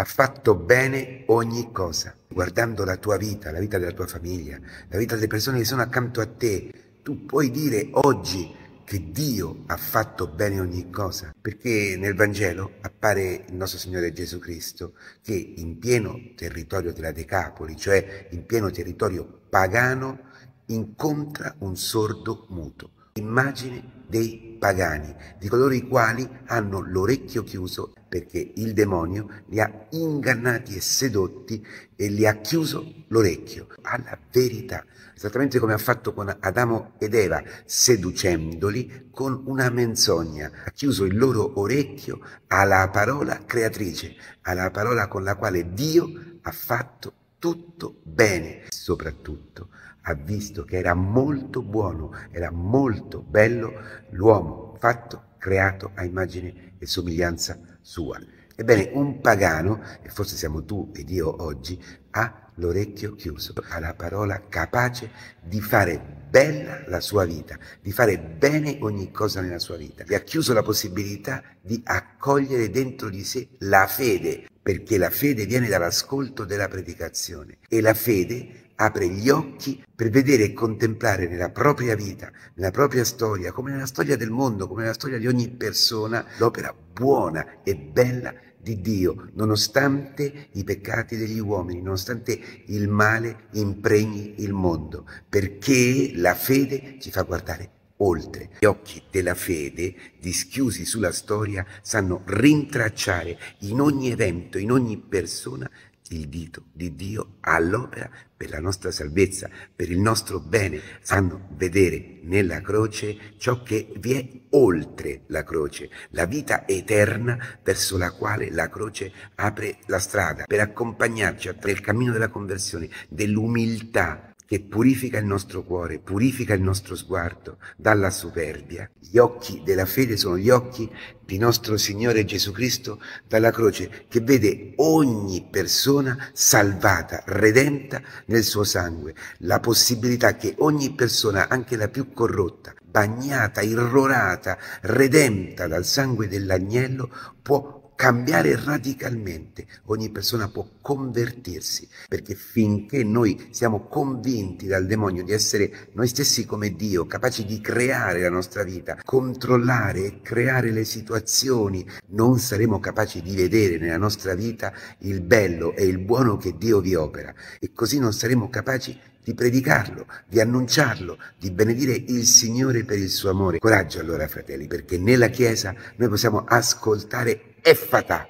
ha fatto bene ogni cosa. Guardando la tua vita, la vita della tua famiglia, la vita delle persone che sono accanto a te, tu puoi dire oggi che Dio ha fatto bene ogni cosa, perché nel Vangelo appare il nostro Signore Gesù Cristo che in pieno territorio della Decapoli, cioè in pieno territorio pagano, incontra un sordo muto, immagine dei pagani, di coloro i quali hanno l'orecchio chiuso perché il demonio li ha ingannati e sedotti e li ha chiuso l'orecchio alla verità, esattamente come ha fatto con Adamo ed Eva, seducendoli con una menzogna. Ha chiuso il loro orecchio alla parola creatrice, alla parola con la quale Dio ha fatto tutto bene soprattutto ha visto che era molto buono, era molto bello l'uomo fatto, creato a immagine e somiglianza sua. Ebbene, un pagano, e forse siamo tu ed io oggi, ha l'orecchio chiuso ha la parola capace di fare bella la sua vita, di fare bene ogni cosa nella sua vita. Gli ha chiuso la possibilità di accogliere dentro di sé la fede, perché la fede viene dall'ascolto della predicazione e la fede apre gli occhi per vedere e contemplare nella propria vita, nella propria storia, come nella storia del mondo, come nella storia di ogni persona, l'opera buona e bella di Dio, nonostante i peccati degli uomini, nonostante il male impregni il mondo, perché la fede ci fa guardare oltre. Gli occhi della fede, dischiusi sulla storia, sanno rintracciare in ogni evento, in ogni persona, il dito di Dio all'opera per la nostra salvezza, per il nostro bene. Sanno vedere nella croce ciò che vi è oltre la croce, la vita eterna verso la quale la croce apre la strada per accompagnarci nel cammino della conversione, dell'umiltà che purifica il nostro cuore, purifica il nostro sguardo dalla superbia. Gli occhi della fede sono gli occhi di nostro Signore Gesù Cristo dalla croce, che vede ogni persona salvata, redenta nel suo sangue, la possibilità che ogni persona, anche la più corrotta, bagnata, irrorata, redenta dal sangue dell'agnello, può cambiare radicalmente, ogni persona può convertirsi, perché finché noi siamo convinti dal demonio di essere noi stessi come Dio, capaci di creare la nostra vita, controllare e creare le situazioni, non saremo capaci di vedere nella nostra vita il bello e il buono che Dio vi opera e così non saremo capaci di predicarlo, di annunciarlo, di benedire il Signore per il suo amore. Coraggio allora, fratelli, perché nella Chiesa noi possiamo ascoltare effata,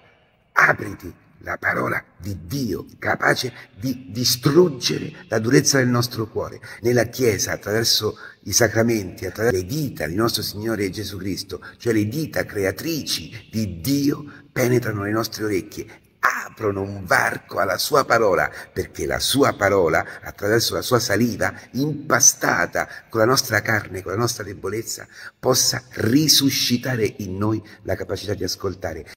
apriti la parola di Dio capace di distruggere la durezza del nostro cuore. Nella Chiesa, attraverso i sacramenti, attraverso le dita di nostro Signore Gesù Cristo, cioè le dita creatrici di Dio, penetrano le nostre orecchie, aprono un varco alla sua parola, perché la sua parola, attraverso la sua saliva, impastata con la nostra carne, con la nostra debolezza, possa risuscitare in noi la capacità di ascoltare.